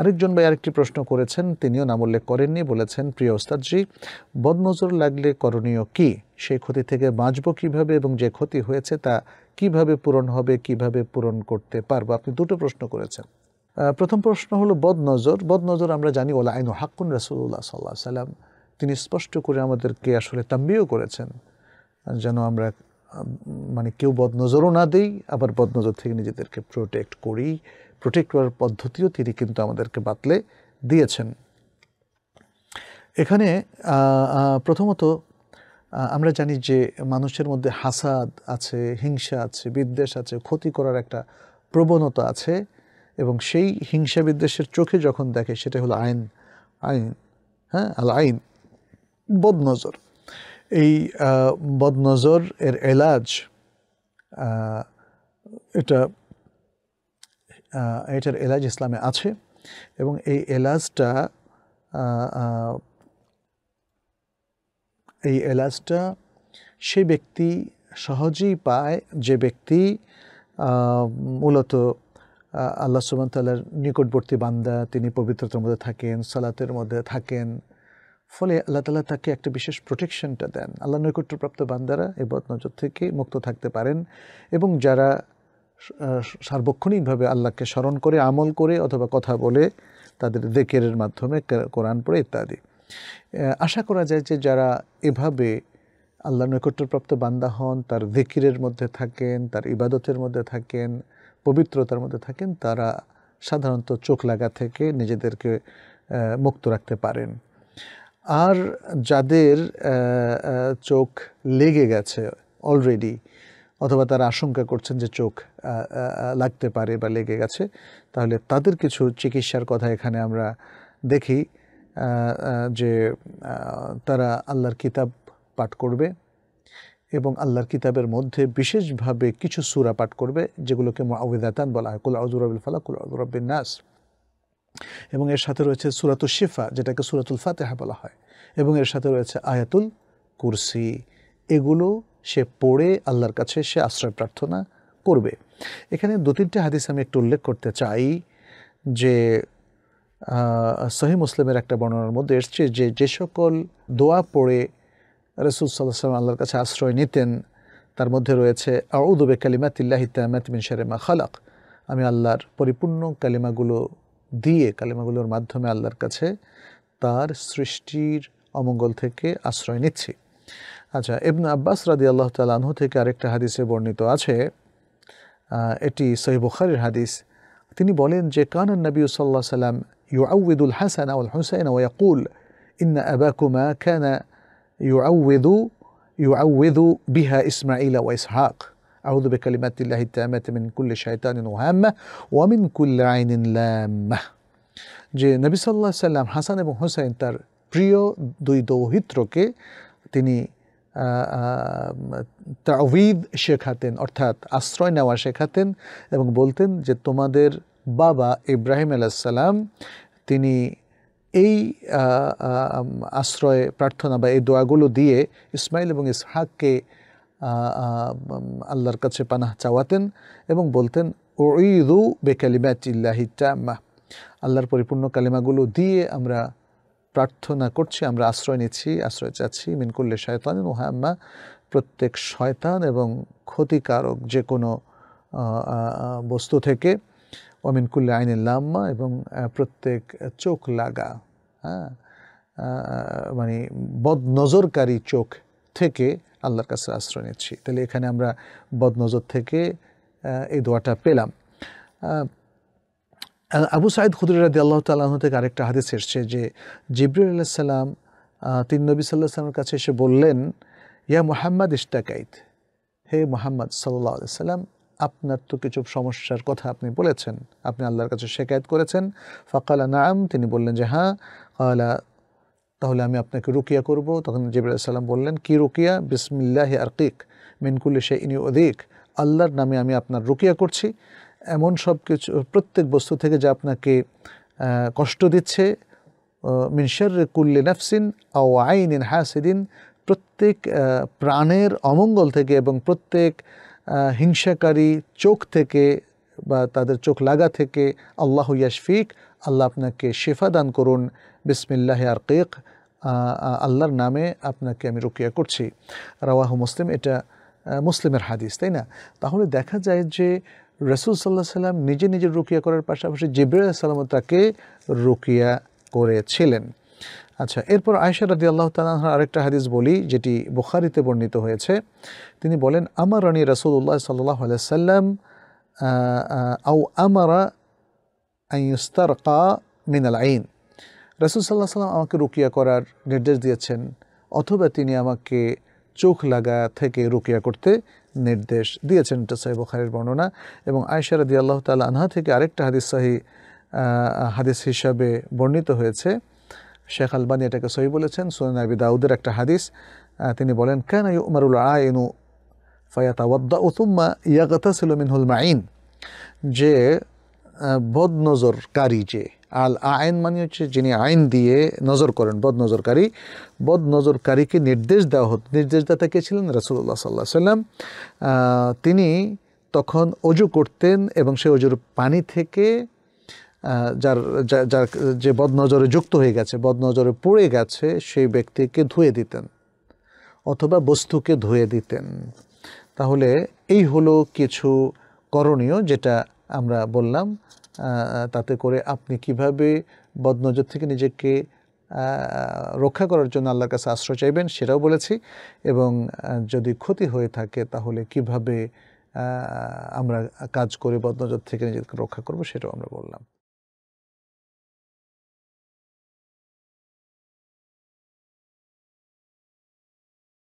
আরেকজন ভাই আরেকটি প্রশ্ন করেছেন তিনিও নাম উল্লেখ করেননি বলেছেন প্রিয় ওস্তাদজি বদনজর লাগলে করণীয় কি সেই ক্ষতি থেকে বাঁচব কিভাবে এবং যে ক্ষতি হয়েছে তা কিভাবে পূরণ হবে কিভাবে পূরণ করতে পারবো আপনি দুটো প্রশ্ন করেছেন প্রথম প্রশ্ন হলো বদনজর বদনজর আমরা জানি ওলা আইনু হাক্কুন রাসুল্লাহ সাল্লাহ সাল্লাম তিনি স্পষ্ট করে আমাদেরকে আসলে তাম্বিও করেছেন যেন আমরা মানে কেউ বদনজরও না দেই আবার বদনজর থেকে নিজেদেরকে প্রোটেক্ট করি প্রোটেক্ট করার পদ্ধতিও তিনি কিন্তু আমাদেরকে বাতলে দিয়েছেন এখানে প্রথমত আমরা জানি যে মানুষের মধ্যে হাসাদ আছে হিংসা আছে বিদ্বেষ আছে ক্ষতি করার একটা প্রবণতা আছে এবং সেই হিংসা বিদ্বেষের চোখে যখন দেখে সেটা হলো আইন আইন হ্যাঁ আল আইন বদনজর এই বদনজর এর এলাজ এটা এটার এলাজ ইসলামে আছে এবং এই এলাজটা এই এলাজটা সে ব্যক্তি সহজেই পায় যে ব্যক্তি মূলত আল্লাহ সুবান তাল্লার নিকটবর্তী বান্দা তিনি পবিত্রতার মধ্যে থাকেন সালাতের মধ্যে থাকেন ফলে আল্লাহ তালা তাকে একটা বিশেষ প্রোটেকশনটা দেন আল্লাহ নৈকট্যপ্রাপ্ত বান্দারা এ নজর থেকে মুক্ত থাকতে পারেন এবং যারা সার্বক্ষণিকভাবে আল্লাহকে স্মরণ করে আমল করে অথবা কথা বলে তাদের দেকেরের মাধ্যমে কোরআন পড়ে ইত্যাদি আশা করা যায় যে যারা এভাবে আল্লাহ নৈকট্যপ্রাপ্ত বান্দা হন তার দেকিরের মধ্যে থাকেন তার ইবাদতের মধ্যে থাকেন পবিত্রতার মধ্যে থাকেন তারা সাধারণত চোখ লাগা থেকে নিজেদেরকে মুক্ত রাখতে পারেন আর যাদের চোখ লেগে গেছে অলরেডি অথবা তারা আশঙ্কা করছেন যে চোখ লাগতে পারে বা লেগে গেছে তাহলে তাদের কিছু চিকিৎসার কথা এখানে আমরা দেখি যে তারা আল্লাহর কিতাব পাঠ করবে এবং আল্লাহর কিতাবের মধ্যে বিশেষভাবে কিছু সুরা পাঠ করবে যেগুলোকে আউদাতান বলা হয় কুল আউজুরাবিল ফালা কুল আউজুরাবিন নাস এবং এর সাথে রয়েছে সুরাতুল শিফা যেটাকে সুরাতুল ফাতেহা বলা হয় এবং এর সাথে রয়েছে আয়াতুল কুরসি এগুলো সে পড়ে আল্লাহর কাছে সে আশ্রয় প্রার্থনা করবে এখানে দু তিনটে হাদিস আমি একটু উল্লেখ করতে চাই যে সহি মুসলিমের একটা বর্ণনার মধ্যে এসছে যে যে সকল দোয়া পড়ে রসুল সাল্লাহ আল্লাহর কাছে আশ্রয় নিতেন তার মধ্যে রয়েছে আউদুবে কালিমাতিল্লাহ তামাত মিন শারে মা খালাক আমি আল্লাহর পরিপূর্ণ কালিমাগুলো দিয়ে কালেমাগুলোর মাধ্যমে আল্লাহর কাছে তার সৃষ্টির অমঙ্গল থেকে আশ্রয় নিচ্ছি আচ্ছা ইবন আব্বাস রাদি আল্লাহ তালাহু থেকে আরেকটা হাদিসে বর্ণিত আছে এটি সহিবুখারির হাদিস তিনি বলেন যে কানান নবী সাল্লাহ সাল্লাম ইউআউদুল হাসান আউল হুসাইন ওয়াকুল ইন আবাকুমা ইউ খানা ইউআউদু ইউআউদু বিহা ইসমাইল ওয়াইস হাক أعوذ بكلمات الله التامة من كل شيطان وهامة ومن كل عين لامة যে নবী সাল্লাহ সাল্লাম হাসান এবং হুসাইন তার প্রিয় দুই দৌহিত্রকে তিনি তাওয়িদ শেখাতেন অর্থাৎ আশ্রয় নেওয়া শেখাতেন এবং বলতেন যে তোমাদের বাবা ইব্রাহিম আলাইসাল্লাম তিনি এই আশ্রয় প্রার্থনা বা এই দোয়াগুলো দিয়ে ইসমাইল এবং ইসহাককে আল্লাহর কাছে পানাহ চাওয়াতেন এবং বলতেন ওঈদু চিল্লাহি টাম্মা আল্লাহর পরিপূর্ণ কালিমাগুলো দিয়ে আমরা প্রার্থনা করছি আমরা আশ্রয় নিচ্ছি আশ্রয় চাচ্ছি মিনকুল্লে শয়তান হাম্মা প্রত্যেক শয়তান এবং ক্ষতিকারক যে কোনো বস্তু থেকে অমিনকুল্লে আইনের লাম্মা এবং প্রত্যেক চোখ লাগা হ্যাঁ মানে বদনজরকারী চোখ থেকে আল্লাহর কাছে আশ্রয় নিচ্ছি তাহলে এখানে আমরা বদনজর থেকে এই দোয়াটা পেলাম আবু সাইদ খুদুর রাদি আল্লাহ তাল্লাহ থেকে আরেকটা হাদিস এসছে যে জিবরুল আল্লাহ সাল্লাম তিন নবী সাল্লাহ সাল্লামের কাছে এসে বললেন ইয়া মোহাম্মদ ইস্তাকাইদ হে মোহাম্মদ সাল্লাহ সাল্লাম আপনার তো কিছু সমস্যার কথা আপনি বলেছেন আপনি আল্লাহর কাছে শেকায়ত করেছেন ফকালা নাম তিনি বললেন যে হ্যাঁ তাহলে আমি আপনাকে রুকিয়া করব তখন জিবুল বললেন কি রুকিয়া বিসমিল্লাহ আরকিক মিনকুল্লি সে ইনি অধিক আল্লাহর নামে আমি আপনার রুকিয়া করছি এমন সব কিছু প্রত্যেক বস্তু থেকে যা আপনাকে কষ্ট দিচ্ছে মিনশার কুল্লি নাফসিন আও আইন ইন হাসিদিন প্রত্যেক প্রাণের অমঙ্গল থেকে এবং প্রত্যেক হিংসাকারী চোখ থেকে বা তাদের চোখ লাগা থেকে আল্লাহ ইয়াশফিক আল্লাহ আপনাকে শেফা দান করুন বিসমিল্লাহ আরকিক আল্লাহর নামে আপনাকে আমি রুকিয়া করছি রাওয়াহ মুসলিম এটা মুসলিমের হাদিস তাই না তাহলে দেখা যায় যে রসুল সাল্লাহ সাল্লাম নিজে নিজে রুকিয়া করার পাশাপাশি জিবরুল সাল্লাম তাকে রুকিয়া করেছিলেন আচ্ছা এরপর আয়সা রাদি আল্লাহ তালাহার আরেকটা হাদিস বলি যেটি বুখারিতে বর্ণিত হয়েছে তিনি বলেন আমার রানী রসুল্লাহ সাল্লাহ সাল্লাম أو أمر أن يسترقى من العين রাসুল সাল্লাহ সাল্লাম আমাকে রুকিয়া করার নির্দেশ দিয়েছেন অথবা তিনি আমাকে চোখ লাগা থেকে রুকিয়া করতে নির্দেশ দিয়েছেন এটা সাহেব বুখারের বর্ণনা এবং আয়সার দিয়া আল্লাহ তাল আনহা থেকে আরেকটা হাদিস সাহি হাদিস হিসাবে বর্ণিত হয়েছে শেখ আলবানি এটাকে সহি বলেছেন সোনাবি দাউদের একটা হাদিস তিনি বলেন কেন উমারুল আইনু ফায়াতাওয়াদ্দা উসুম্মা ছিল মিনহুল মাইন যে বদ নজরকারী যে আল আইন মানে হচ্ছে যিনি আইন দিয়ে নজর করেন বদ নজরকারী বদ নজরকারীকে নির্দেশ দেওয়া হতো নির্দেশদাতা কে ছিলেন রাসুল্লাহ সাল্লাহ সাল্লাম তিনি তখন অজু করতেন এবং সে অজুর পানি থেকে যার যার যে বদনজরে যুক্ত হয়ে গেছে বদনজরে পড়ে গেছে সেই ব্যক্তিকে ধুয়ে দিতেন অথবা বস্তুকে ধুয়ে দিতেন তাহলে এই হলো কিছু করণীয় যেটা আমরা বললাম তাতে করে আপনি কিভাবে বদনজর থেকে নিজেকে রক্ষা করার জন্য আল্লাহর কাছে আশ্রয় চাইবেন সেটাও বলেছি এবং যদি ক্ষতি হয়ে থাকে তাহলে কিভাবে আমরা কাজ করে বদনজর থেকে নিজেকে রক্ষা করব সেটাও আমরা বললাম